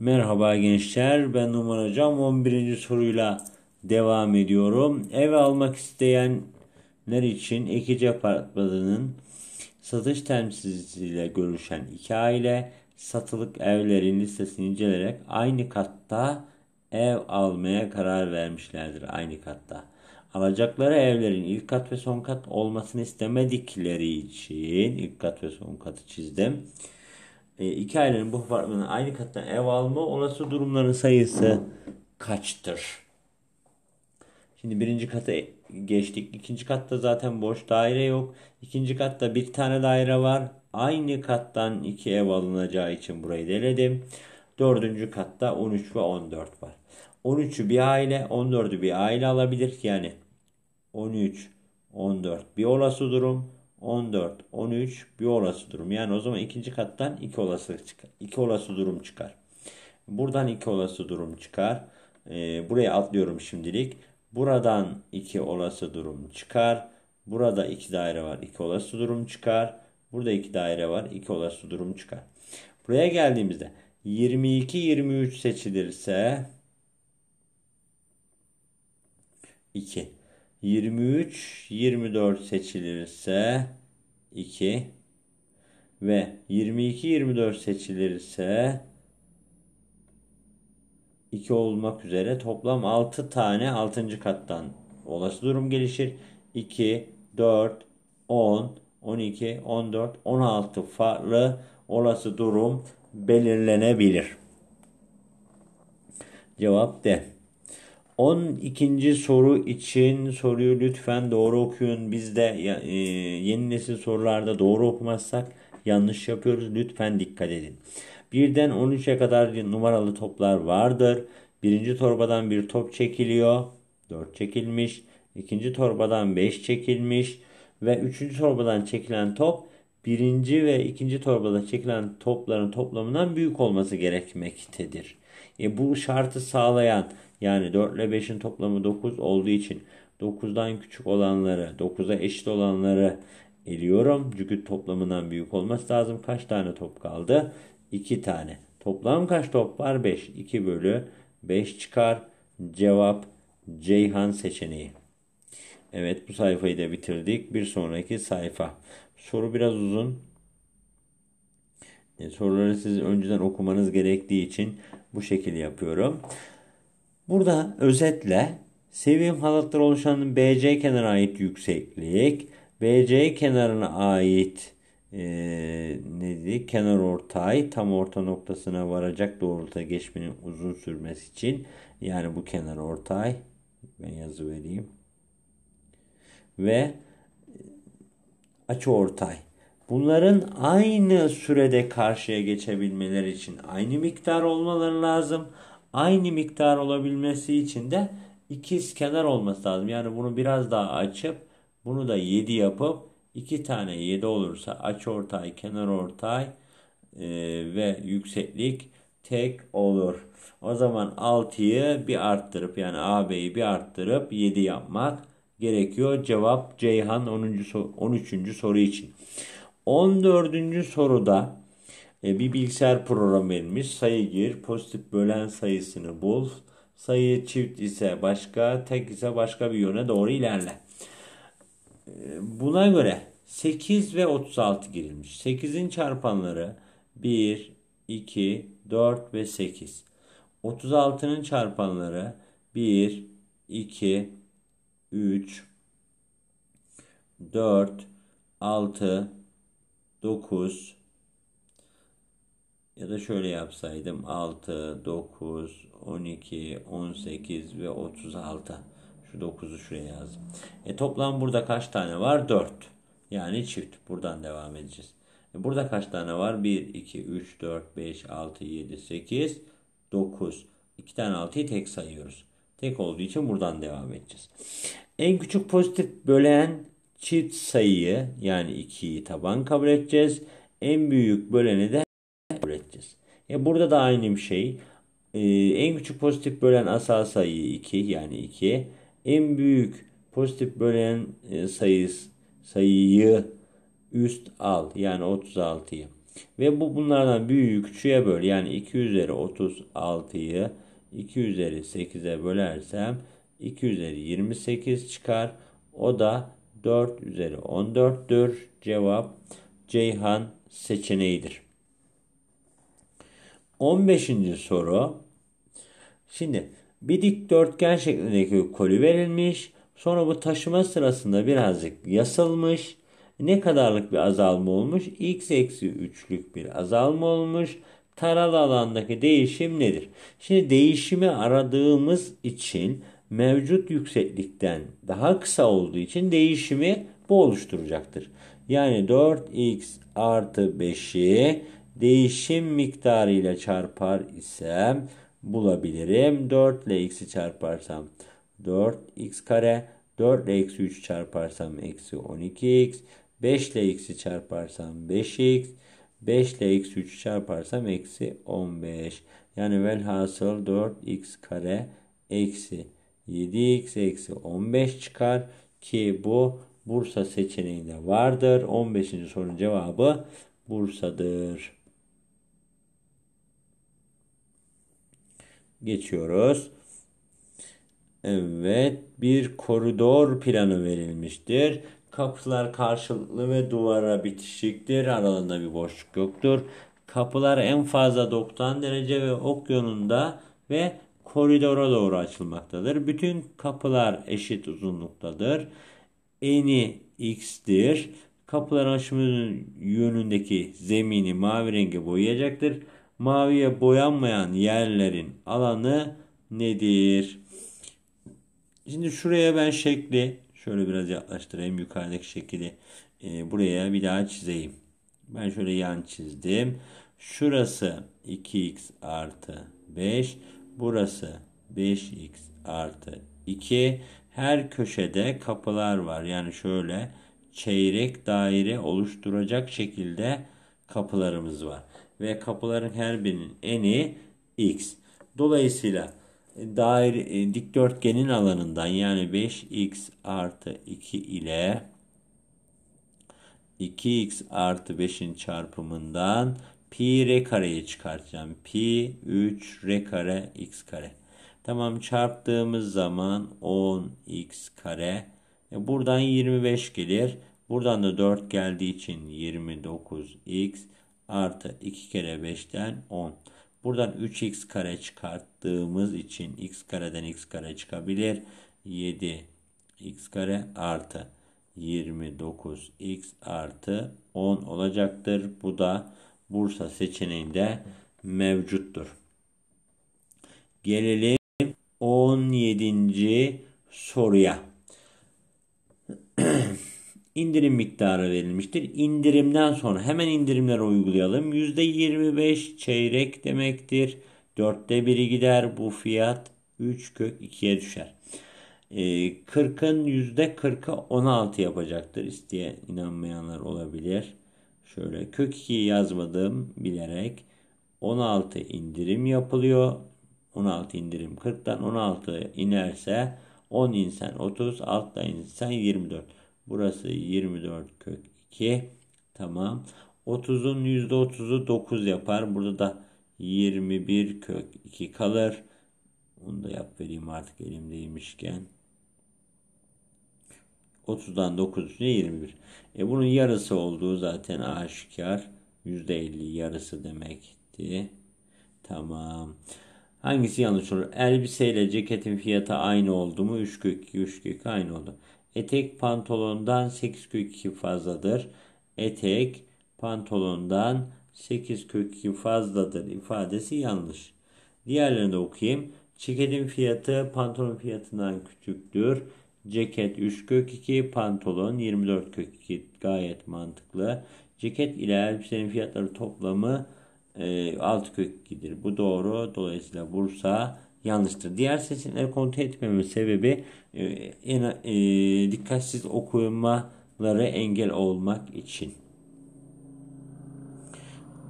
Merhaba gençler ben Numan Hocam 11. soruyla devam ediyorum. Ev almak isteyenler için ekici apartmanının satış temsilcisiyle görüşen iki aile satılık evlerin listesini incelerek aynı katta ev almaya karar vermişlerdir aynı katta. Alacakları evlerin ilk kat ve son kat olmasını istemedikleri için ilk kat ve son katı çizdim e, iki ailenin bu apartmanın aynı kattan ev alma olası durumların sayısı kaçtır? Şimdi birinci kata geçtik. İkinci katta zaten boş daire yok. İkinci katta bir tane daire var. Aynı kattan iki ev alınacağı için burayı deledim. Dördüncü katta 13 ve 14 var. 13'ü bir aile, 14'ü bir aile alabilir. Yani 13, 14 bir olası durum. 14, 13 bir olası durum. Yani o zaman ikinci kattan iki olası çıkar. 2 olası durum çıkar. Buradan iki olası durum çıkar. Ee, buraya atlıyorum şimdilik. Buradan iki olası durum çıkar. Burada iki daire var. 2 olası durum çıkar. Burada iki daire var. 2 olası durum çıkar. Buraya geldiğimizde 22 23 seçilirse 2 23, 24 seçilirse 2 ve 22, 24 seçilirse 2 olmak üzere toplam 6 tane 6. kattan olası durum gelişir. 2, 4, 10, 12, 14, 16 farklı olası durum belirlenebilir. Cevap D. 12. soru için soruyu lütfen doğru okuyun. Biz de e, yeni nesil sorularda doğru okumazsak yanlış yapıyoruz. Lütfen dikkat edin. Birden 13'e kadar numaralı toplar vardır. Birinci torbadan bir top çekiliyor. 4 çekilmiş. İkinci torbadan 5 çekilmiş. Ve üçüncü torbadan çekilen top birinci ve ikinci torbada çekilen topların toplamından büyük olması gerekmektedir. E, bu şartı sağlayan yani 4 ile 5'in toplamı 9 olduğu için 9'dan küçük olanları 9'a eşit olanları eliyorum. Çünkü toplamından büyük olması lazım. Kaç tane top kaldı? 2 tane. Toplam kaç top var? 5. 2 bölü 5 çıkar. Cevap Ceyhan seçeneği. Evet bu sayfayı da bitirdik. Bir sonraki sayfa. Soru biraz uzun. E, soruları siz önceden okumanız gerektiği için bu şekilde yapıyorum. Burada özetle sevim halatları oluşan BC kenarına ait yükseklik, BC kenarına ait e, ne dedi? Kenar ortay tam orta noktasına varacak doğrultuda geçmenin uzun sürmesi için yani bu kenar ortay ben yazı vereyim ve açı ortay. Bunların aynı sürede karşıya geçebilmeleri için aynı miktar olmaları lazım aynı miktar olabilmesi için de ikiz kenar olması lazım. Yani bunu biraz daha açıp bunu da 7 yapıp 2 tane 7 olursa aç ortay, kenar ortay e, ve yükseklik tek olur. O zaman 6'yı bir arttırıp yani AB'yi bir arttırıp 7 yapmak gerekiyor. Cevap Ceyhan 10. 13. soru için. 14. soruda e, bir bilgisayar programı verilmiş. Sayı gir, pozitif bölen sayısını bul. Sayı çift ise başka, tek ise başka bir yöne doğru ilerle. E, buna göre 8 ve 36 girilmiş. 8'in çarpanları 1, 2, 4 ve 8. 36'nın çarpanları 1, 2, 3, 4, 6, 9, ya da şöyle yapsaydım 6, 9, 12, 18 ve 36. Şu 9'u şuraya yazdım. E toplam burada kaç tane var? 4. Yani çift. Buradan devam edeceğiz. E burada kaç tane var? 1, 2, 3, 4, 5, 6, 7, 8, 9. 2 tane 6'yı tek sayıyoruz. Tek olduğu için buradan devam edeceğiz. En küçük pozitif bölen çift sayıyı yani 2'yi taban kabul edeceğiz. En büyük böleni de üreteceğiz. E burada da aynı bir şey. E, en küçük pozitif bölen asal sayı 2 yani 2. En büyük pozitif bölen e, sayıs, sayıyı üst al yani 36'yı. Ve bu bunlardan büyüğü küçüğe böl yani 2 üzeri 36'yı 2 üzeri 8'e bölersem 2 üzeri 28 çıkar. O da 4 üzeri 14'tür. Cevap Ceyhan seçeneğidir. 15. soru. Şimdi bir dikdörtgen şeklindeki koli verilmiş. Sonra bu taşıma sırasında birazcık yasılmış. Ne kadarlık bir azalma olmuş? X eksi 3'lük bir azalma olmuş. Taralı alandaki değişim nedir? Şimdi değişimi aradığımız için mevcut yükseklikten daha kısa olduğu için değişimi bu oluşturacaktır. Yani 4x artı 5'i değişim miktarı ile çarpar isem bulabilirim. 4 ile x'i çarparsam 4x kare. 4 ile eksi 3 çarparsam eksi 12x. 5 ile x'i çarparsam 5x. 5 ile x 3 çarparsam eksi 15. Yani velhasıl 4x kare eksi 7x eksi 15 çıkar. Ki bu Bursa seçeneğinde vardır. 15. sorunun cevabı Bursa'dır. geçiyoruz. Evet bir koridor planı verilmiştir. Kapılar karşılıklı ve duvara bitişiktir. Aralarında bir boşluk yoktur. Kapılar en fazla 90 derece ve ok yönünde ve koridora doğru açılmaktadır. Bütün kapılar eşit uzunluktadır. Eni x'tir. Kapıların açımının yönündeki zemini mavi renge boyayacaktır maviye boyanmayan yerlerin alanı nedir? Şimdi şuraya ben şekli şöyle biraz yaklaştırayım yukarıdaki şekli e, buraya bir daha çizeyim. Ben şöyle yan çizdim. Şurası 2x artı 5. Burası 5x artı 2. Her köşede kapılar var. Yani şöyle çeyrek daire oluşturacak şekilde kapılarımız var ve kapıların her birinin eni x. Dolayısıyla e, daire dikdörtgenin alanından yani 5x artı 2 ile 2x artı 5'in çarpımından pi r kareyi çıkartacağım. Pi 3 r kare x kare. Tamam çarptığımız zaman 10x kare. E buradan 25 gelir. Buradan da 4 geldiği için 29x artı 2 kere 5'ten 10. Buradan 3x kare çıkarttığımız için x kareden x kare çıkabilir. 7 x kare artı 29 x artı 10 olacaktır. Bu da Bursa seçeneğinde mevcuttur. Gelelim 17. soruya. indirim miktarı verilmiştir. İndirimden sonra hemen indirimler uygulayalım. %25 çeyrek demektir. Dörtte biri gider. Bu fiyat 3 kök 2'ye düşer. E, 40'ın %40'ı 16 yapacaktır. İsteyen inanmayanlar olabilir. Şöyle kök 2'yi yazmadım bilerek. 16 indirim yapılıyor. 16 indirim 40'tan 16 inerse 10 insan 30 altta insan 24. Burası 24 kök 2. Tamam. 30'un %30'u 9 yapar. Burada da 21 kök 2 kalır. Bunu da yap vereyim artık elimdeymişken. 30'dan 9 üstüne 21. E bunun yarısı olduğu zaten aşikar. %50 yarısı demekti. Tamam. Hangisi yanlış olur? Elbise ile ceketin fiyatı aynı oldu mu? 3 kök 2, 3 kök aynı oldu. Etek pantolondan 8 kök 2 fazladır. Etek pantolondan 8 kök 2 fazladır ifadesi yanlış. Diğerlerini de okuyayım. Ceketin fiyatı pantolon fiyatından küçüktür. Ceket 3 kök 2, pantolon 24 kök 2 gayet mantıklı. Ceket ile elbisenin fiyatları toplamı 6 e, kök 2'dir. Bu doğru. Dolayısıyla Bursa yanlıştır. Diğer seçenekleri kontrol etmemin sebebi e, en, e, dikkatsiz okumaları engel olmak için.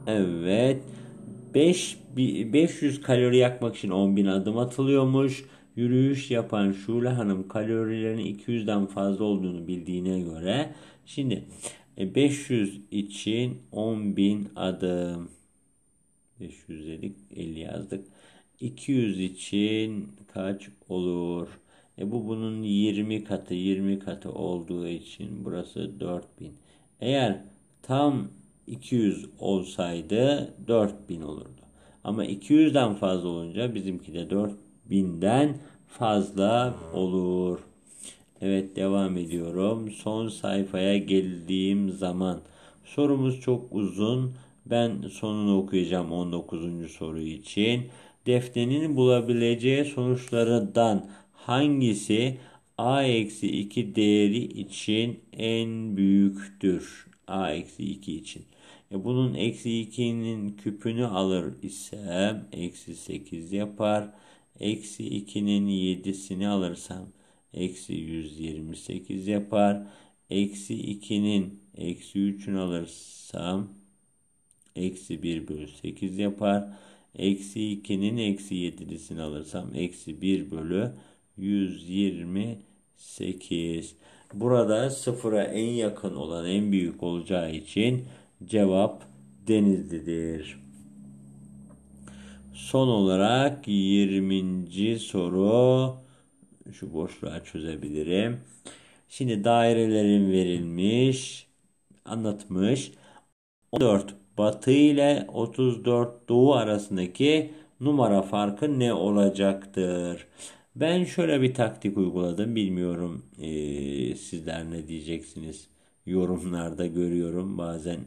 Evet. 5 500 kalori yakmak için 10.000 adım atılıyormuş. Yürüyüş yapan Şule Hanım kalorilerin 200'den fazla olduğunu bildiğine göre şimdi 500 e, için 10.000 adım 500 dedik 50 yazdık. 200 için kaç olur? E bu bunun 20 katı 20 katı olduğu için burası 4000. Eğer tam 200 olsaydı 4000 olurdu. Ama 200'den fazla olunca bizimki de 4000'den fazla olur. Evet devam ediyorum. Son sayfaya geldiğim zaman sorumuz çok uzun. Ben sonunu okuyacağım 19. soru için defnenin bulabileceği sonuçlardan hangisi a-2 değeri için en büyüktür? a-2 için. E bunun eksi 2'nin küpünü alır isem eksi 8 yapar. Eksi 2'nin 7'sini alırsam eksi 128 yapar. Eksi 2'nin eksi 3'ünü alırsam eksi 1 bölü 8 yapar. Eksi 2'nin eksi 7'lisini alırsam eksi 1 bölü 128. Burada sıfıra en yakın olan en büyük olacağı için cevap Denizli'dir. Son olarak 20. soru şu boşluğa çözebilirim. Şimdi dairelerin verilmiş, anlatmış. 14 batı ile 34 doğu arasındaki numara farkı ne olacaktır? Ben şöyle bir taktik uyguladım. Bilmiyorum ee, sizler ne diyeceksiniz. Yorumlarda görüyorum bazen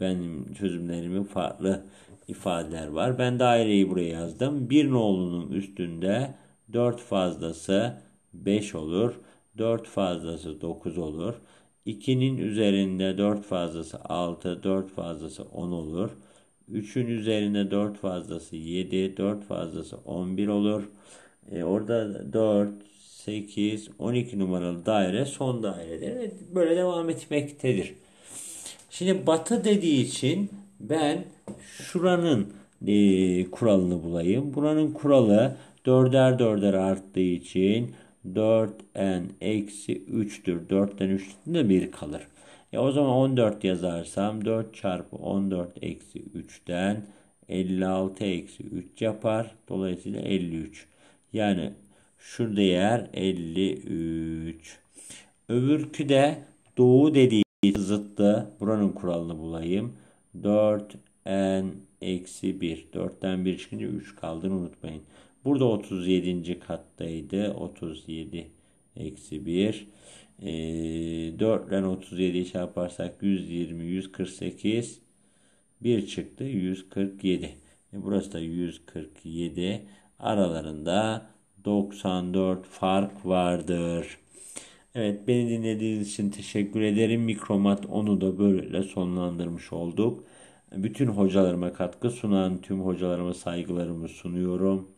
benim çözümlerimin farklı ifadeler var. Ben daireyi buraya yazdım. Bir nolunun üstünde 4 fazlası 5 olur. 4 fazlası 9 olur. 2'nin üzerinde 4 fazlası 6, 4 fazlası 10 olur. 3'ün üzerinde 4 fazlası 7, 4 fazlası 11 olur. E, orada 4, 8, 12 numaralı daire son dairedir böyle devam etmektedir. Şimdi batı dediği için ben şuranın e, kuralını bulayım. Buranın kuralı 4'er 4'er arttığı için 4n eksi 3'tür. 4'ten 3'ten de 1 kalır. E o zaman 14 yazarsam 4 çarpı 14 eksi 3'ten 56 eksi 3 yapar. Dolayısıyla 53. Yani şu değer 53. Öbürkü de doğu dediği zıttı. Buranın kuralını bulayım. 4n eksi 1. 4'ten 1 çıkınca 3 kaldığını unutmayın. Burada 37. kattaydı. 37 eksi 1. E, 4 ile 37'yi çarparsak 120, 148. 1 çıktı 147. E, burası da 147. Aralarında 94 fark vardır. Evet beni dinlediğiniz için teşekkür ederim. Mikromat onu da böyle sonlandırmış olduk. Bütün hocalarıma katkı sunan tüm hocalarıma saygılarımı sunuyorum.